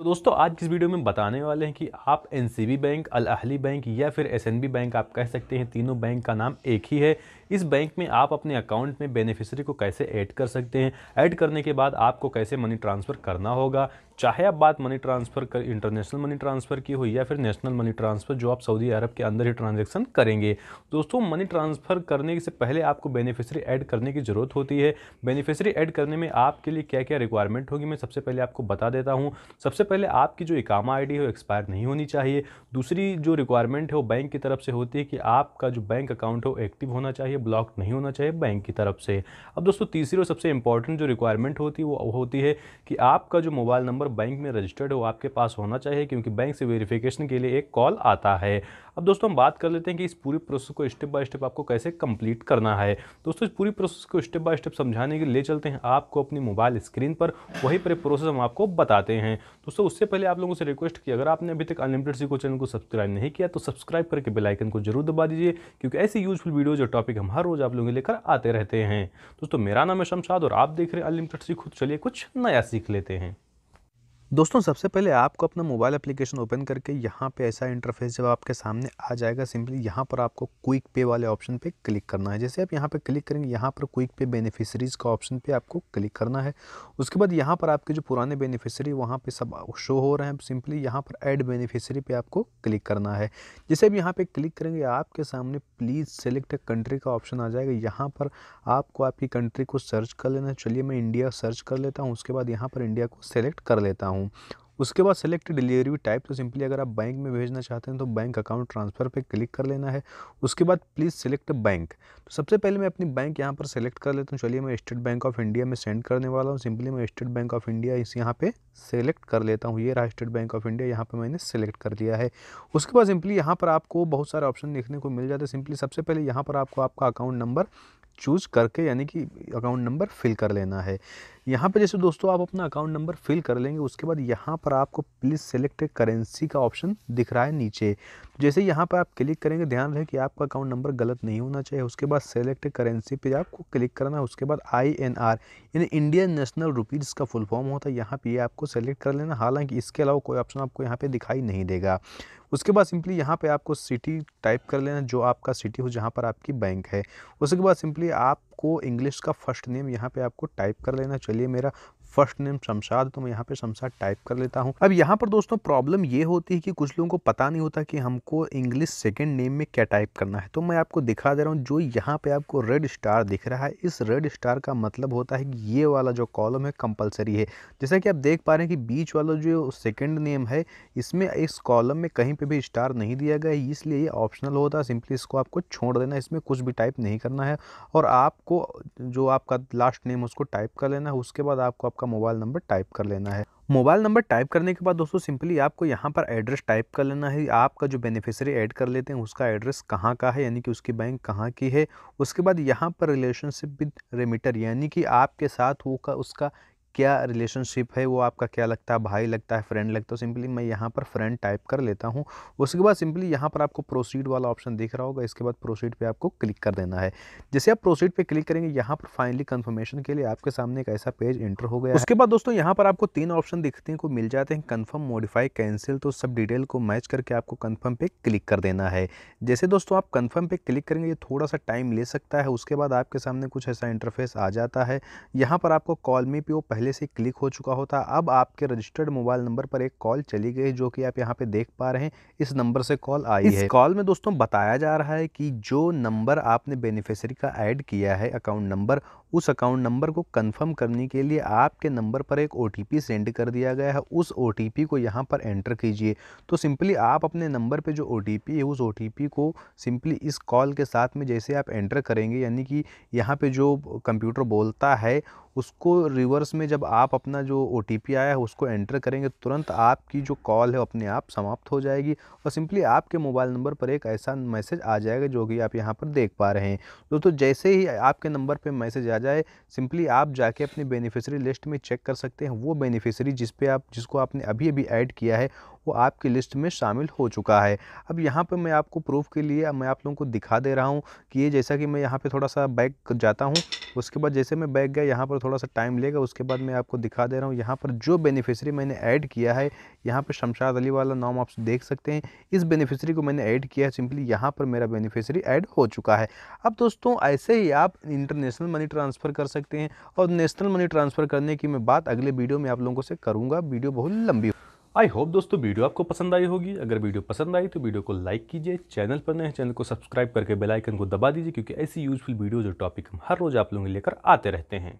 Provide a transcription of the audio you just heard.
तो दोस्तों आज किस इस वीडियो में बताने वाले हैं कि आप N bank Al Ahli bank या फिर एस बैंक आप कह सकते हैं तीनों बैंक का नाम एक ही है इस बैंक में आप अपने अकाउंट में बेनिफिशरी को कैसे ऐड कर सकते हैं ऐड करने के बाद आपको कैसे मनी ट्रांसफ़र करना होगा चाहे आप बात मनी ट्रांसफ़र कर इंटरनेशनल मनी ट्रांसफ़र की हो या फिर नेशनल मनी ट्रांसफ़र जो आप सऊदी अरब के अंदर ही ट्रांजेक्शन करेंगे दोस्तों मनी ट्रांसफ़र करने से पहले आपको बेनिफिशरी ऐड करने की ज़रूरत होती है बेनिफिशरी ऐड करने में आपके लिए क्या क्या रिक्वायरमेंट होगी मैं सबसे पहले आपको बता देता हूँ सबसे पहले आपकी जो इकामा आई है वो एक्सपायर नहीं होनी चाहिए दूसरी जो रिक्वायरमेंट है वो बैंक की तरफ से होती है कि आपका जो बैंक अकाउंट है वो एक्टिव होना चाहिए ब्लॉक नहीं होना चाहिए बैंक की तरफ से अब दोस्तों तीसरी और सबसे इंपॉर्टेंट जो रिक्वायरमेंट होती है वो होती है कि आपका जो मोबाइल नंबर बैंक में रजिस्टर्ड हो आपके पास होना चाहिए क्योंकि बैंक से वेरिफिकेशन के लिए एक कॉल आता है अब दोस्तों हम बात कर लेते हैं कि इस पूरी प्रोसेस को स्टेप बाय स्टेप आपको कैसे कंप्लीट करना है दोस्तों इस पूरी प्रोसेस को स्टेप बाय स्टेप समझाने के लिए चलते हैं आपको अपनी मोबाइल स्क्रीन पर वही पर प्रोसेस हम आपको बताते हैं दोस्तों उससे पहले आप लोगों से रिक्वेस्ट की अगर आपने अभी तक अनलिमिटेड सीको चैनल को सब्सक्राइब नहीं किया तो सब्सक्राइब करके बेलाइकन को जरूर दबा दीजिए क्योंकि ऐसी यूजफुल वीडियो जो टॉपिक हम हर रोज़ आप लोगों के लेकर आते रहते हैं दोस्तों मेरा नाम है शमशाद और आप देख रहे हैं अनलिमिटेड सीखो तो चलिए कुछ नया सीख लेते हैं दोस्तों सबसे पहले आपको अपना मोबाइल एप्लीकेशन ओपन करके यहाँ पे ऐसा इंटरफेस जब आपके सामने आ जाएगा सिंपली यहाँ पर आपको क्विक पे वाले ऑप्शन पे क्लिक करना है जैसे आप यहाँ पे क्लिक करेंगे यहाँ पर क्विक पे बेनिफिशरीज़ का ऑप्शन पे आपको क्लिक करना है उसके बाद यहाँ पर आपके जो पुराने बेनिफिशरी वहाँ पर सब शो हो रहे हैं सिंपली यहाँ पर एड बेनिफिशरी पर आपको क्लिक करना है जैसे आप यहाँ पर क्लिक करेंगे आपके सामने प्लीज़ सेलेक्ट कंट्री का ऑप्शन आ जाएगा यहाँ पर आपको आपकी कंट्री को सर्च कर लेना चलिए मैं इंडिया सर्च कर लेता हूँ उसके बाद यहाँ पर इंडिया को सेलेक्ट कर लेता हूँ हूँ उसके बाद सेलेक्ट डिलीवरी टाइप तो सिंपली अगर आप बैंक में भेजना चाहते हैं तो बैंक अकाउंट ट्रांसफ़र पे क्लिक कर लेना है उसके बाद प्लीज़ सेलेक्ट बैंक तो सबसे पहले मैं अपनी बैंक यहाँ पर सेलेक्ट कर लेता हूँ चलिए मैं स्टेट बैंक ऑफ इंडिया में सेंड करने वाला हूँ सिंपली मैं स्टेट बैंक ऑफ इंडिया इस यहाँ पर सेलेक्ट कर लेता हूँ ये रहा स्टेट बैंक ऑफ इंडिया यहाँ पर मैंने सेलेक्ट कर लिया है उसके बाद सिंपली यहाँ पर आपको बहुत सारे ऑप्शन देखने को मिल जाते हैं सिंपली सबसे पहले यहाँ पर आपको आपका अकाउंट नंबर चूज़ करके यानी कि अकाउंट नंबर फिल कर लेना है यहाँ पे जैसे दोस्तों आप अपना अकाउंट नंबर फिल कर लेंगे उसके बाद यहाँ पर आपको प्लीज़ सेलेक्ट करेंसी का ऑप्शन दिख रहा है नीचे जैसे यहाँ पर आप क्लिक करेंगे ध्यान रहे कि आपका अकाउंट नंबर गलत नहीं होना चाहिए उसके बाद सेलेक्ट करेंसी पे आपको क्लिक करना है उसके बाद आई एन आर यानी इंडियन नेशनल रुपीज़ इसका फुल फॉर्म होता है यहाँ पे आपको सेलेक्ट कर लेना हालांकि इसके अलावा कोई ऑप्शन आपको यहाँ पे दिखाई नहीं देगा उसके बाद सिंपली यहाँ पे आपको सिटी टाइप कर लेना जो आपका सिटी हो जहाँ पर आपकी बैंक है उसके बाद सिंपली आप आपको इंग्लिश का फर्स्ट नेम यहाँ पे आपको टाइप कर लेना चलिए मेरा फर्स्ट नेम शमशाद तो मैं यहाँ पे शमशाद टाइप कर लेता हूँ अब यहाँ पर दोस्तों प्रॉब्लम ये होती है कि कुछ लोगों को पता नहीं होता कि हमको इंग्लिश सेकेंड नेम में क्या टाइप करना है तो मैं आपको दिखा दे रहा हूँ जो यहाँ पे आपको रेड स्टार दिख रहा है इस रेड स्टार का मतलब होता है कि ये वाला जो कॉलम है कंपल्सरी है जैसा कि आप देख पा रहे हैं कि बीच वाला जो सेकेंड नेम है इसमें इस कॉलम में कहीं पर भी स्टार नहीं दिया गया है इसलिए ये ऑप्शनल होता है सिंपली इसको आपको छोड़ देना इसमें कुछ भी टाइप नहीं करना है और आपको जो आपका लास्ट नेम उसको टाइप कर लेना है उसके बाद आपको आपका मोबाइल नंबर टाइप कर लेना है मोबाइल नंबर टाइप करने के बाद दोस्तों सिंपली आपको यहाँ पर एड्रेस टाइप कर लेना है आपका जो बेनिफिशियरी ऐड कर लेते हैं उसका एड्रेस कहाँ का है यानी कि उसकी बैंक कहाँ की है उसके बाद यहाँ पर रिलेशनशिप विद रेमिटर यानी कि आपके साथ वो का उसका क्या रिलेशनशिप है वो आपका क्या लगता है भाई लगता है फ्रेंड लगता है सिंपली तो मैं यहाँ पर फ्रेंड टाइप कर लेता हूँ उसके बाद सिंपली यहाँ पर आपको प्रोसीड वाला ऑप्शन दिख रहा होगा इसके बाद प्रोसीड पे आपको क्लिक कर देना है जैसे आप प्रोसीड पे क्लिक करेंगे यहाँ पर फाइनली कन्फर्मेशन के लिए आपके सामने एक ऐसा पेज एंटर हो गया उसके बाद दोस्तों यहाँ पर आपको तीन ऑप्शन दिखते हैं को मिल जाते हैं कन्फर्म मॉडिफाई कैंसिल तो सब डिटेल को मैच करके आपको कन्फर्म पे क्लिक कर देना है जैसे दोस्तों आप कन्फर्म पे क्लिक करेंगे ये थोड़ा सा टाइम ले सकता है उसके बाद आपके सामने कुछ ऐसा इंटरफेस आ जाता है यहाँ पर आपको कॉल में पे वो पहले से क्लिक हो चुका होता अब आपके रजिस्टर्ड मोबाइल नंबर पर एक कॉल चली गई जो कि आप यहाँ पे देख पा रहे हैं इस नंबर से कॉल आई इस है कॉल में दोस्तों बताया जा रहा है कि जो नंबर आपने बेनिफिशरी का ऐड किया है अकाउंट नंबर उस अकाउंट नंबर को कंफर्म करने के लिए आपके नंबर पर एक ओ सेंड कर दिया गया है उस ओ को यहाँ पर एंटर कीजिए तो सिंपली आप अपने नंबर पर जो ओ है उस ओ को सिंपली इस कॉल के साथ में जैसे आप एंटर करेंगे यानी कि यहाँ पर जो कंप्यूटर बोलता है उसको रिवर्स में जब आप अपना जो ओ आया है उसको एंटर करेंगे तो तुरंत आपकी जो कॉल है अपने आप समाप्त हो जाएगी और सिंपली आपके मोबाइल नंबर पर एक ऐसा मैसेज आ जाएगा जो कि आप यहाँ पर देख पा रहे हैं दोस्तों तो जैसे ही आपके नंबर पर मैसेज आ जाए सिंपली आप जाके अपने बेनिफिशरी लिस्ट में चेक कर सकते हैं वो बेनिफिशरी जिस पे आप जिसको आपने अभी अभी ऐड किया है वो आपकी लिस्ट में शामिल हो चुका है अब यहाँ पर मैं आपको प्रूफ के लिए मैं आप लोगों को दिखा दे रहा हूँ कि ये जैसा कि मैं यहाँ पर थोड़ा सा बैक जाता हूँ उसके बाद जैसे मैं बैक गया यहाँ पर थोड़ा सा टाइम लेगा उसके बाद मैं आपको दिखा दे रहा हूँ यहाँ पर जो बेनिफिशरी मैंने ऐड किया है यहाँ पर शमशाद अली वाला नाम आप देख सकते हैं इस बेनिफिशरी को मैंने ऐड किया है सिंपली यहाँ पर मेरा बेनिफिशरी ऐड हो चुका है अब दोस्तों ऐसे ही आप इंटरनेशनल मनी ट्रांसफ़र कर सकते हैं और नेशनल मनी ट्रांसफ़र करने की मैं बात अगले वीडियो में आप लोगों से करूँगा वीडियो बहुत लंबी आई होप दोस्तों वीडियो आपको पसंद आई होगी अगर वीडियो पसंद आई तो वीडियो को लाइक कीजिए चैनल पर नए चैनल को सब्सक्राइब करके बेल आइकन को दबा दीजिए क्योंकि ऐसी यूजफुल वीडियो जो टॉपिक हम हर रोज़ आप लोगों के लेकर आते रहते हैं